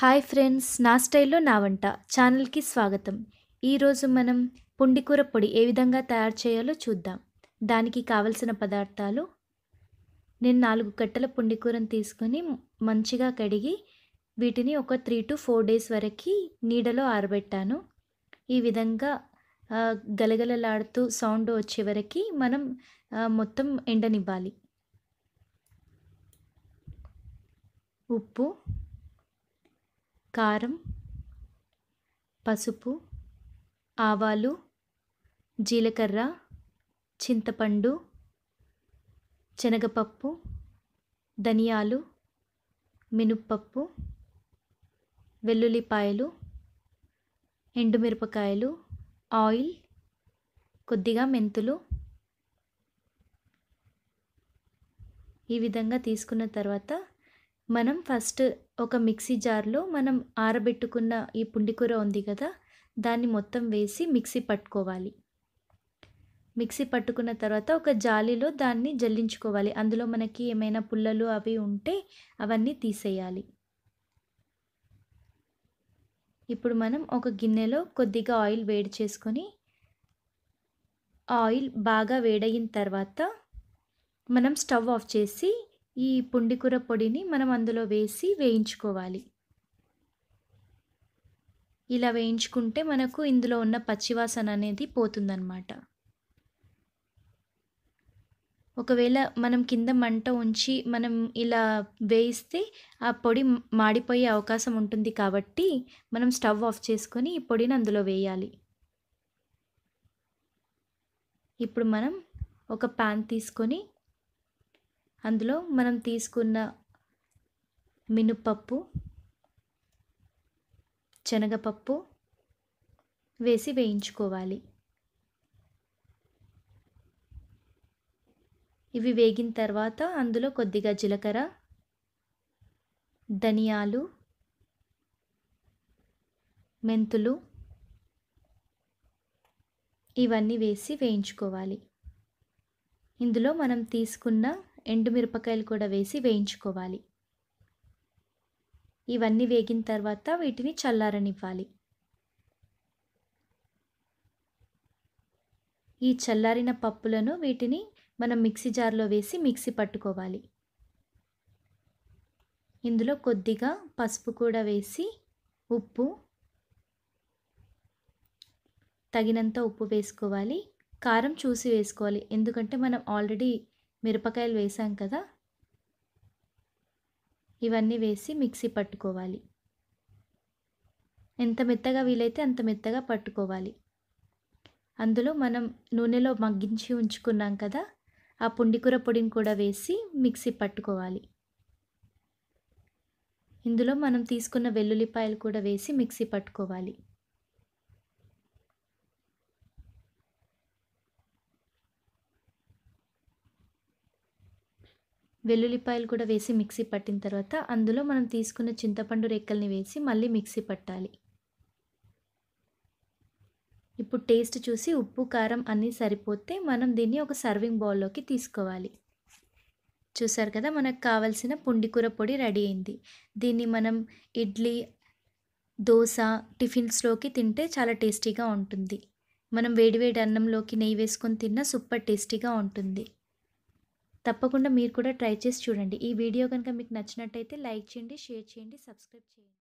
hi friends నా స్టైల్లో నా వంట ఛానల్కి స్వాగతం ఈరోజు మనం పుండికూర పొడి ఏ విధంగా తయారు చేయాలో చూద్దాం దానికి కావలసిన పదార్థాలు నేను నాలుగు కట్టల పుండికూరను తీసుకొని మంచిగా కడిగి వీటిని ఒక త్రీ టు ఫోర్ డేస్ వరకు నీడలో ఆరబెట్టాను ఈ విధంగా గలగలలాడుతూ సౌండ్ వచ్చే వరకు మనం మొత్తం ఎండనివ్వాలి ఉప్పు కారం పసుపు ఆవాలు జీలకర్ర చింతపండు శనగపప్పు ధనియాలు మినప్పప్పు వెల్లుల్లిపాయలు ఎండుమిరపకాయలు ఆయిల్ కొద్దిగా మెంతులు ఈ విధంగా తీసుకున్న తర్వాత మనం ఫస్ట్ ఒక మిక్సీ జార్లో మనం ఆరబెట్టుకున్న ఈ పుండికూర ఉంది కదా దాన్ని మొత్తం వేసి మిక్సీ పట్టుకోవాలి మిక్సీ పట్టుకున్న తర్వాత ఒక జాలీలో దాన్ని జల్లించుకోవాలి అందులో మనకి ఏమైనా పుల్లలు అవి ఉంటే అవన్నీ తీసేయాలి ఇప్పుడు మనం ఒక గిన్నెలో కొద్దిగా ఆయిల్ వేడి చేసుకొని ఆయిల్ బాగా వేడయిన తర్వాత మనం స్టవ్ ఆఫ్ చేసి ఈ పుండికూర పొడిని మనం అందులో వేసి వేయించుకోవాలి ఇలా వేయించుకుంటే మనకు ఇందులో ఉన్న పచ్చివాసన అనేది పోతుందన్నమాట ఒకవేళ మనం కింద మంట ఉంచి మనం ఇలా వేయిస్తే ఆ పొడి మాడిపోయే అవకాశం ఉంటుంది కాబట్టి మనం స్టవ్ ఆఫ్ చేసుకొని ఈ పొడిని అందులో వేయాలి ఇప్పుడు మనం ఒక ప్యాన్ తీసుకొని అందులో మనం తీసుకున్న మినుపప్పు శనగపప్పు వేసి వేయించుకోవాలి ఇవి వేగిన తర్వాత అందులో కొద్దిగా జీలకర్ర ధనియాలు మెంతులు ఇవన్నీ వేసి వేయించుకోవాలి ఇందులో మనం తీసుకున్న ఎండుమిరపకాయలు కూడా వేసి వేయించుకోవాలి ఇవన్నీ వేగిన తర్వాత వీటిని చల్లారనివ్వాలి ఈ చల్లారిన పప్పులను వీటిని మనం మిక్సీ జార్లో వేసి మిక్సీ పట్టుకోవాలి ఇందులో కొద్దిగా పసుపు కూడా వేసి ఉప్పు తగినంత ఉప్పు వేసుకోవాలి కారం చూసి వేసుకోవాలి ఎందుకంటే మనం ఆల్రెడీ మిరపకాయలు వేసాం కదా ఇవన్నీ వేసి మిక్సీ పట్టుకోవాలి ఎంత మెత్తగా వీలైతే అంత మెత్తగా పట్టుకోవాలి అందులో మనం నూనెలో మగ్గించి ఉంచుకున్నాం కదా ఆ పుండికూర పొడిని కూడా వేసి మిక్సీ పట్టుకోవాలి ఇందులో మనం తీసుకున్న వెల్లుల్లిపాయలు కూడా వేసి మిక్సీ పట్టుకోవాలి వెల్లుల్లిపాయలు కూడా వేసి మిక్సీ పట్టిన తర్వాత అందులో మనం తీసుకున్న చింతపండు రెక్కల్ని వేసి మళ్ళీ మిక్సీ పట్టాలి ఇప్పుడు టేస్ట్ చూసి ఉప్పు కారం అన్నీ సరిపోతే మనం దీన్ని ఒక సర్వింగ్ బౌల్లోకి తీసుకోవాలి చూసారు కదా మనకు కావలసిన పుండికూర పొడి రెడీ అయింది దీన్ని మనం ఇడ్లీ దోశ టిఫిన్స్లోకి తింటే చాలా టేస్టీగా ఉంటుంది మనం వేడివేడి అన్నంలోకి నెయ్యి వేసుకొని తిన్నా సూపర్ టేస్టీగా ఉంటుంది తప్పకుండా మీరు కూడా ట్రై చేసి చూడండి ఈ వీడియో కనుక మీకు నచ్చినట్టయితే లైక్ చేయండి షేర్ చేయండి సబ్స్క్రైబ్ చేయండి